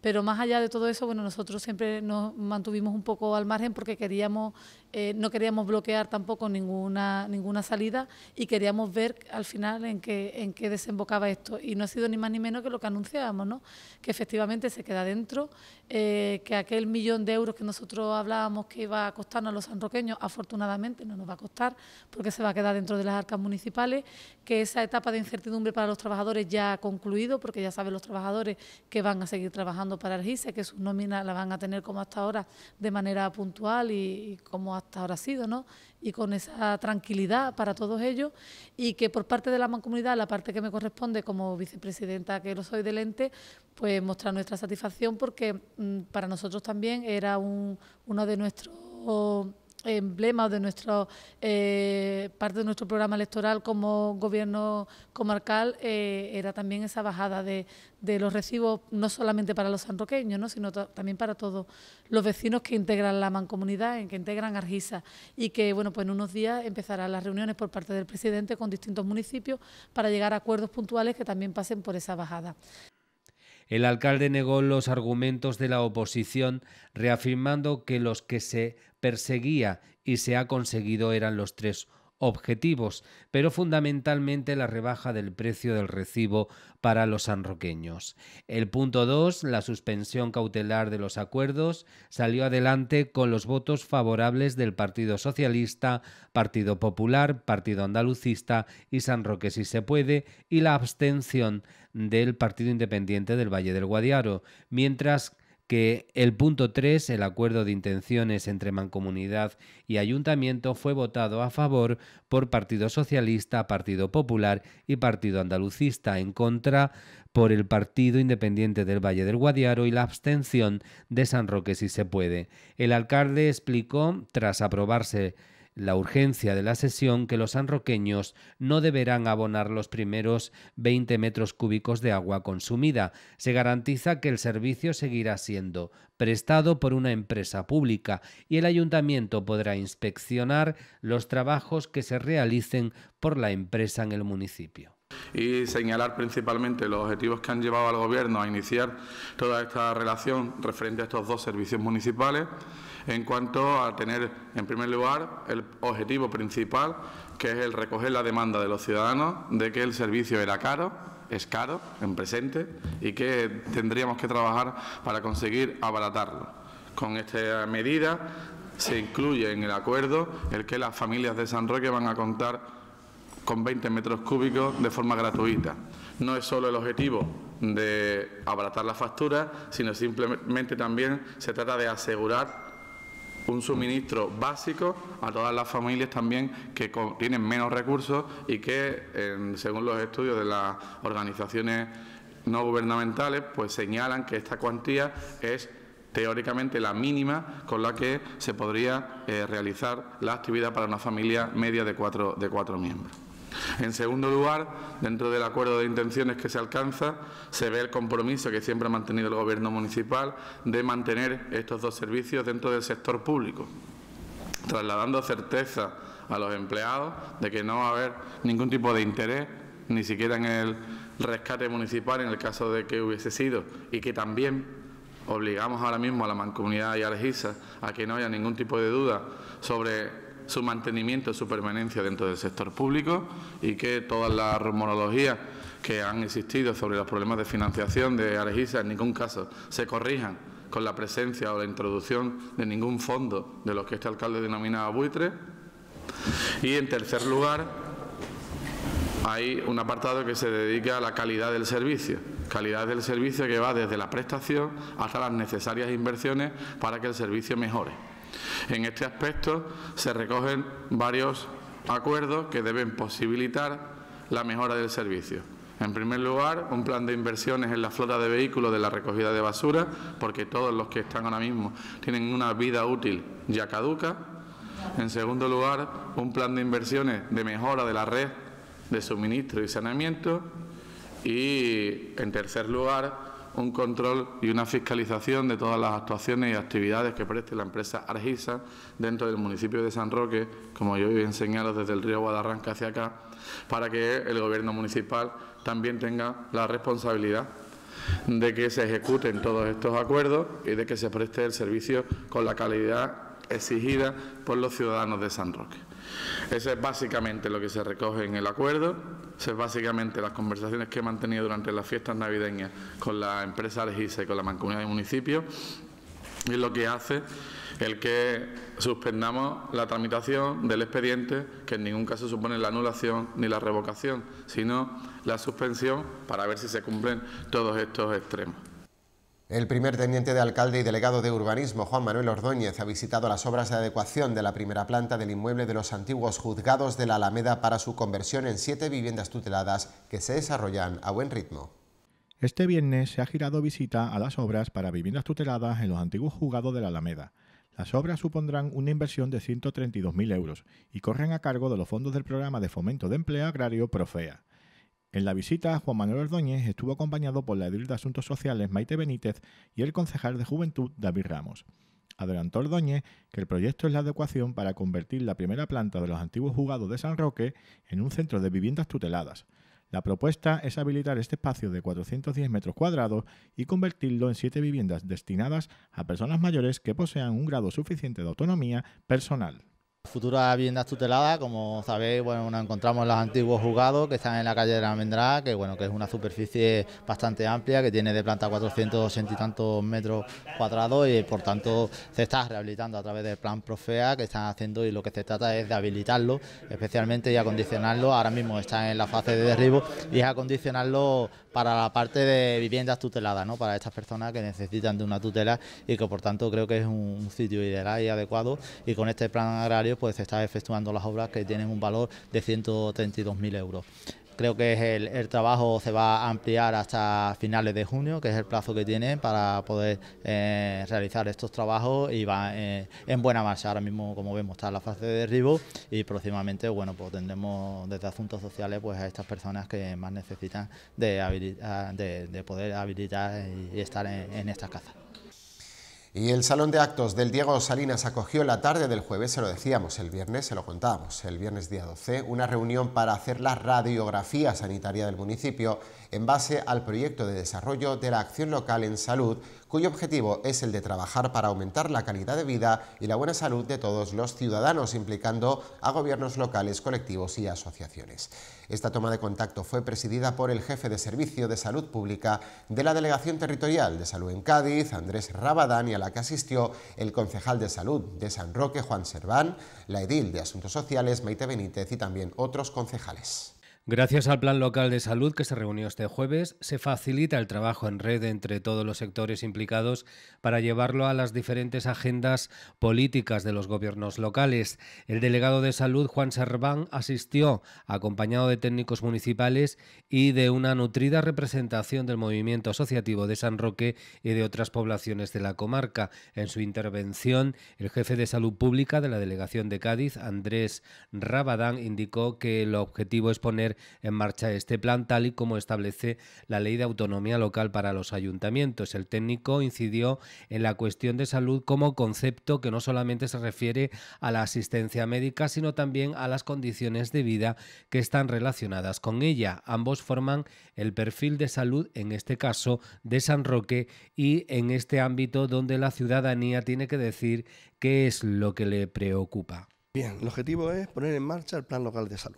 Pero más allá de todo eso, bueno, nosotros siempre nos mantuvimos un poco al margen porque queríamos eh, no queríamos bloquear tampoco ninguna, ninguna salida y queríamos ver al final en qué, en qué desembocaba esto. Y no ha sido ni más ni menos que lo que anunciábamos, ¿no? que efectivamente se queda dentro, eh, que aquel millón de euros que nosotros hablábamos que iba a costarnos a los sanroqueños, afortunadamente no nos va a costar porque se va a quedar dentro de las arcas municipales, que esa etapa de incertidumbre para los trabajadores ya ha concluido porque ya saben los trabajadores que van a seguir trabajando para el GISE, que sus nóminas la van a tener como hasta ahora de manera puntual y, y como hasta hasta ahora ha sido, ¿no? Y con esa tranquilidad para todos ellos y que por parte de la mancomunidad, la parte que me corresponde como vicepresidenta que lo soy del ente, pues mostrar nuestra satisfacción porque mm, para nosotros también era un, uno de nuestros emblema de nuestro eh, parte de nuestro programa electoral como gobierno comarcal eh, era también esa bajada de, los recibos no solamente para los sanroqueños sino también para todos los vecinos que integran la mancomunidad en que integran Argisa y que bueno pues en unos días empezarán las reuniones por parte del presidente con distintos municipios para llegar a acuerdos puntuales que también pasen por esa bajada. El alcalde negó los argumentos de la oposición, reafirmando que los que se perseguía y se ha conseguido eran los tres objetivos, pero fundamentalmente la rebaja del precio del recibo para los sanroqueños. El punto 2, la suspensión cautelar de los acuerdos, salió adelante con los votos favorables del Partido Socialista, Partido Popular, Partido Andalucista y San Roque si se puede, y la abstención del Partido Independiente del Valle del Guadiaro, mientras que el punto 3, el acuerdo de intenciones entre mancomunidad y ayuntamiento, fue votado a favor por Partido Socialista, Partido Popular y Partido Andalucista, en contra por el Partido Independiente del Valle del Guadiaro y la abstención de San Roque si se puede. El alcalde explicó, tras aprobarse la urgencia de la sesión que los sanroqueños no deberán abonar los primeros 20 metros cúbicos de agua consumida. Se garantiza que el servicio seguirá siendo prestado por una empresa pública y el ayuntamiento podrá inspeccionar los trabajos que se realicen por la empresa en el municipio y señalar principalmente los objetivos que han llevado al Gobierno a iniciar toda esta relación referente a estos dos servicios municipales, en cuanto a tener, en primer lugar, el objetivo principal, que es el recoger la demanda de los ciudadanos de que el servicio era caro, es caro en presente, y que tendríamos que trabajar para conseguir abaratarlo. Con esta medida se incluye en el acuerdo el que las familias de San Roque van a contar con 20 metros cúbicos de forma gratuita. No es solo el objetivo de abaratar la factura, sino simplemente también se trata de asegurar un suministro básico a todas las familias también que tienen menos recursos y que, según los estudios de las organizaciones no gubernamentales, pues señalan que esta cuantía es teóricamente la mínima con la que se podría eh, realizar la actividad para una familia media de cuatro, de cuatro miembros. En segundo lugar, dentro del acuerdo de intenciones que se alcanza, se ve el compromiso que siempre ha mantenido el Gobierno municipal de mantener estos dos servicios dentro del sector público, trasladando certeza a los empleados de que no va a haber ningún tipo de interés, ni siquiera en el rescate municipal, en el caso de que hubiese sido, y que también obligamos ahora mismo a la mancomunidad y a a que no haya ningún tipo de duda sobre su mantenimiento, su permanencia dentro del sector público y que todas las rumorologías que han existido sobre los problemas de financiación de Arejisa en ningún caso se corrijan con la presencia o la introducción de ningún fondo de los que este alcalde denominaba buitre. Y en tercer lugar, hay un apartado que se dedica a la calidad del servicio. Calidad del servicio que va desde la prestación hasta las necesarias inversiones para que el servicio mejore. En este aspecto se recogen varios acuerdos que deben posibilitar la mejora del servicio. En primer lugar, un plan de inversiones en la flota de vehículos de la recogida de basura, porque todos los que están ahora mismo tienen una vida útil ya caduca. En segundo lugar, un plan de inversiones de mejora de la red de suministro y saneamiento. Y, en tercer lugar, un control y una fiscalización de todas las actuaciones y actividades que preste la empresa Argisa dentro del municipio de San Roque, como yo he enseñado desde el río Guadarranca hacia acá, para que el Gobierno municipal también tenga la responsabilidad de que se ejecuten todos estos acuerdos y de que se preste el servicio con la calidad exigida por los ciudadanos de San Roque. Ese es básicamente lo que se recoge en el acuerdo, esas es básicamente las conversaciones que he mantenido durante las fiestas navideñas con la empresa Legisa y con la mancomunidad de municipios, y es lo que hace el que suspendamos la tramitación del expediente, que en ningún caso supone la anulación ni la revocación, sino la suspensión para ver si se cumplen todos estos extremos. El primer teniente de alcalde y delegado de urbanismo, Juan Manuel Ordóñez, ha visitado las obras de adecuación de la primera planta del inmueble de los antiguos juzgados de la Alameda para su conversión en siete viviendas tuteladas que se desarrollan a buen ritmo. Este viernes se ha girado visita a las obras para viviendas tuteladas en los antiguos juzgados de la Alameda. Las obras supondrán una inversión de 132.000 euros y corren a cargo de los fondos del programa de fomento de empleo agrario Profea. En la visita, Juan Manuel Ordóñez estuvo acompañado por la edil de Asuntos Sociales Maite Benítez y el concejal de Juventud David Ramos. Adelantó Ordóñez que el proyecto es la adecuación para convertir la primera planta de los antiguos jugados de San Roque en un centro de viviendas tuteladas. La propuesta es habilitar este espacio de 410 metros cuadrados y convertirlo en siete viviendas destinadas a personas mayores que posean un grado suficiente de autonomía personal. Futuras viviendas tuteladas, como sabéis, bueno, nos encontramos los antiguos jugados que están en la calle de la Almendra, que bueno, que es una superficie bastante amplia, que tiene de planta 480 y tantos metros cuadrados y por tanto se está rehabilitando a través del plan Profea que están haciendo y lo que se trata es de habilitarlo, especialmente y acondicionarlo. Ahora mismo está en la fase de derribo y es acondicionarlo para la parte de viviendas tuteladas, ¿no? Para estas personas que necesitan de una tutela y que por tanto creo que es un sitio ideal y adecuado y con este plan agrario pues se están efectuando las obras que tienen un valor de 132.000 euros. Creo que el, trabajo se va a ampliar hasta finales de junio, que es el plazo que tienen para poder eh, realizar estos trabajos y va eh, en buena marcha. Ahora mismo, como vemos, está en la fase de derribo y próximamente, bueno, pues tendremos desde asuntos sociales pues a estas personas que más necesitan de, poder habilitar y estar en estas casas. Y el Salón de Actos del Diego Salinas acogió la tarde del jueves, se lo decíamos el viernes, se lo contábamos, el viernes día 12, una reunión para hacer la radiografía sanitaria del municipio en base al proyecto de desarrollo de la acción local en salud cuyo objetivo es el de trabajar para aumentar la calidad de vida y la buena salud de todos los ciudadanos, implicando a gobiernos locales, colectivos y asociaciones. Esta toma de contacto fue presidida por el jefe de Servicio de Salud Pública de la Delegación Territorial de Salud en Cádiz, Andrés Rabadán, y a la que asistió el concejal de Salud de San Roque, Juan Serván, la edil de Asuntos Sociales, Maite Benítez y también otros concejales. Gracias al Plan Local de Salud que se reunió este jueves, se facilita el trabajo en red entre todos los sectores implicados para llevarlo a las diferentes agendas políticas de los gobiernos locales. El delegado de salud, Juan Serván, asistió acompañado de técnicos municipales y de una nutrida representación del movimiento asociativo de San Roque y de otras poblaciones de la comarca. En su intervención, el jefe de salud pública de la delegación de Cádiz, Andrés Rabadán, indicó que el objetivo es poner en marcha este plan tal y como establece la Ley de Autonomía Local para los Ayuntamientos. El técnico incidió en la cuestión de salud como concepto que no solamente se refiere a la asistencia médica, sino también a las condiciones de vida que están relacionadas con ella. Ambos forman el perfil de salud, en este caso, de San Roque y en este ámbito donde la ciudadanía tiene que decir qué es lo que le preocupa. Bien, el objetivo es poner en marcha el Plan Local de Salud.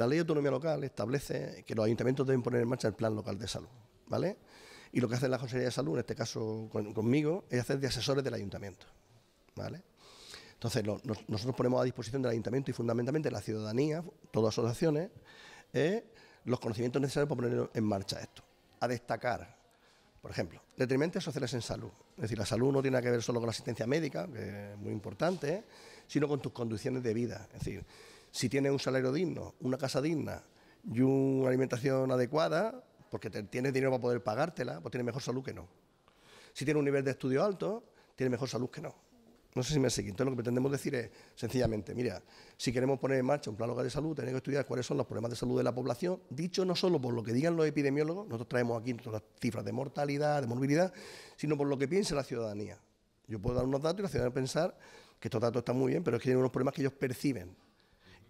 La ley de autonomía local establece que los ayuntamientos deben poner en marcha el plan local de salud, ¿vale? Y lo que hace la Consejería de Salud, en este caso conmigo, es hacer de asesores del ayuntamiento, ¿vale? Entonces, nosotros ponemos a disposición del ayuntamiento y fundamentalmente la ciudadanía, todas las asociaciones, eh, los conocimientos necesarios para poner en marcha esto. A destacar, por ejemplo, determinantes sociales en salud. Es decir, la salud no tiene que ver solo con la asistencia médica, que es muy importante, sino con tus condiciones de vida. Es decir, si tienes un salario digno, una casa digna y una alimentación adecuada, porque tienes dinero para poder pagártela, pues tienes mejor salud que no. Si tienes un nivel de estudio alto, tienes mejor salud que no. No sé si me sigue. Entonces lo que pretendemos decir es, sencillamente, mira, si queremos poner en marcha un plan local de salud, tenemos que estudiar cuáles son los problemas de salud de la población, dicho no solo por lo que digan los epidemiólogos, nosotros traemos aquí las cifras de mortalidad, de morbilidad, sino por lo que piense la ciudadanía. Yo puedo dar unos datos y la ciudadanía pensar que estos datos están muy bien, pero es que tienen unos problemas que ellos perciben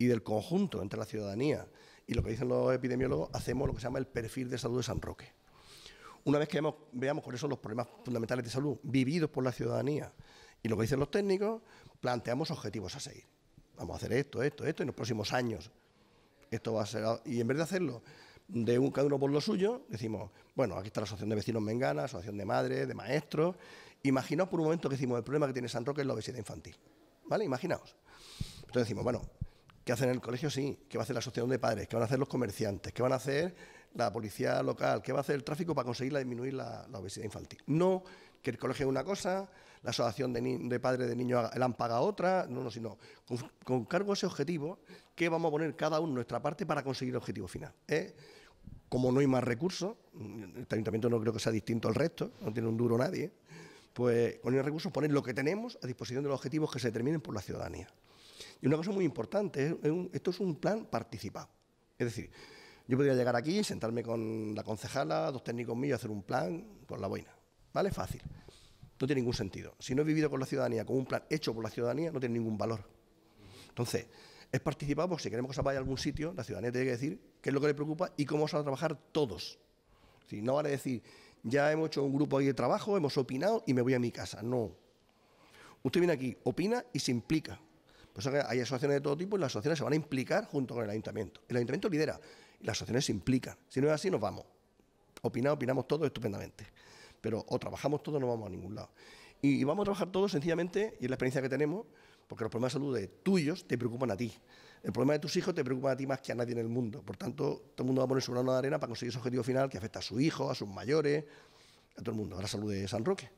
y del conjunto entre la ciudadanía y lo que dicen los epidemiólogos, hacemos lo que se llama el perfil de salud de San Roque. Una vez que veamos, veamos cuáles son los problemas fundamentales de salud vividos por la ciudadanía y lo que dicen los técnicos, planteamos objetivos a seguir. Vamos a hacer esto, esto, esto, en los próximos años. Esto va a ser. Y en vez de hacerlo de un, cada uno por lo suyo, decimos, bueno, aquí está la asociación de vecinos mengana, asociación de madres, de maestros. Imaginaos por un momento que decimos, el problema que tiene San Roque es la obesidad infantil. ¿Vale? Imaginaos. Entonces decimos, bueno, ¿Qué hacen en el colegio? Sí. ¿Qué va a hacer la asociación de padres? ¿Qué van a hacer los comerciantes? ¿Qué van a hacer la policía local? ¿Qué va a hacer el tráfico para conseguir disminuir la, obesidad infantil? No que el colegio es una cosa, la asociación de, padres de niños la han pagado otra, no, no, sino con, cargo a ese objetivo, ¿qué vamos a poner cada uno nuestra parte para conseguir el objetivo final? ¿Eh? Como no hay más recursos, el ayuntamiento no creo que sea distinto al resto, no tiene un duro nadie, pues con los recursos poner lo que tenemos a disposición de los objetivos que se determinen por la ciudadanía. Y una cosa muy importante, esto es un plan participado. Es decir, yo podría llegar aquí, sentarme con la concejala, dos técnicos míos, hacer un plan con la boina. ¿Vale? Fácil. No tiene ningún sentido. Si no he vivido con la ciudadanía, con un plan hecho por la ciudadanía, no tiene ningún valor. Entonces, es participado porque si queremos que se vaya a algún sitio, la ciudadanía tiene que decir qué es lo que le preocupa y cómo vamos a trabajar todos. Si no vale decir, ya hemos hecho un grupo ahí de trabajo, hemos opinado y me voy a mi casa. No. Usted viene aquí, opina y se implica pues hay asociaciones de todo tipo y las asociaciones se van a implicar junto con el ayuntamiento. El ayuntamiento lidera y las asociaciones se implican. Si no es así, nos vamos. Opinar, opinamos todos estupendamente. Pero o trabajamos todos, no vamos a ningún lado. Y, vamos a trabajar todos sencillamente, y es la experiencia que tenemos, porque los problemas de salud de tuyos te preocupan a ti. El problema de tus hijos te preocupa a ti más que a nadie en el mundo. Por tanto, todo el mundo va a poner su grano de arena para conseguir ese objetivo final que afecta a su hijo, a sus mayores, a todo el mundo, a la salud de San Roque.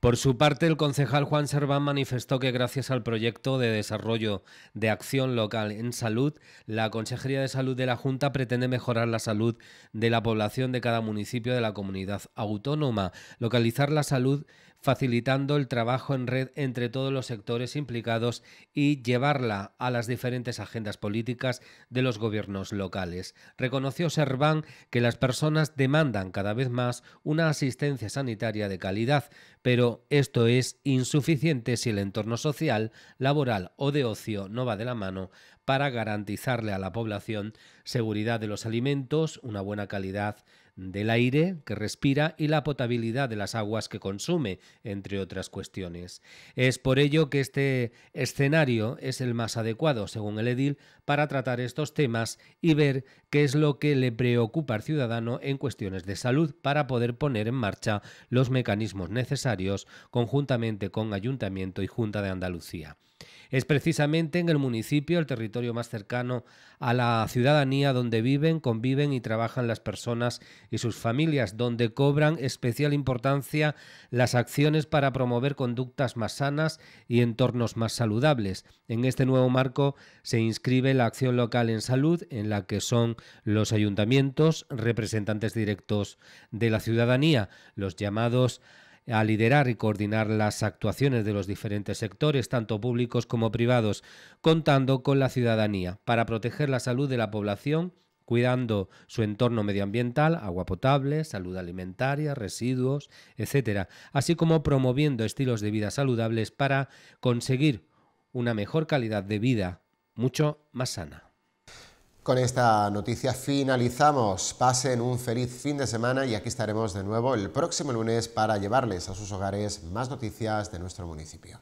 Por su parte, el concejal Juan Serván manifestó que gracias al proyecto de desarrollo de acción local en salud, la Consejería de Salud de la Junta pretende mejorar la salud de la población de cada municipio de la comunidad autónoma, localizar la salud facilitando el trabajo en red entre todos los sectores implicados y llevarla a las diferentes agendas políticas de los gobiernos locales. Reconoció Serván que las personas demandan cada vez más una asistencia sanitaria de calidad, pero esto es insuficiente si el entorno social, laboral o de ocio no va de la mano para garantizarle a la población seguridad de los alimentos, una buena calidad del aire que respira y la potabilidad de las aguas que consume, entre otras cuestiones. Es por ello que este escenario es el más adecuado, según el edil, para tratar estos temas y ver qué es lo que le preocupa al ciudadano en cuestiones de salud para poder poner en marcha los mecanismos necesarios conjuntamente con Ayuntamiento y Junta de Andalucía. Es precisamente en el municipio, el territorio más cercano a la ciudadanía, donde viven, conviven y trabajan las personas y sus familias, donde cobran especial importancia las acciones para promover conductas más sanas y entornos más saludables. En este nuevo marco se inscribe la acción local en salud, en la que son los ayuntamientos representantes directos de la ciudadanía, los llamados a liderar y coordinar las actuaciones de los diferentes sectores, tanto públicos como privados, contando con la ciudadanía para proteger la salud de la población cuidando su entorno medioambiental, agua potable, salud alimentaria, residuos, etc., así como promoviendo estilos de vida saludables para conseguir una mejor calidad de vida, mucho más sana. Con esta noticia finalizamos. Pasen un feliz fin de semana y aquí estaremos de nuevo el próximo lunes para llevarles a sus hogares más noticias de nuestro municipio.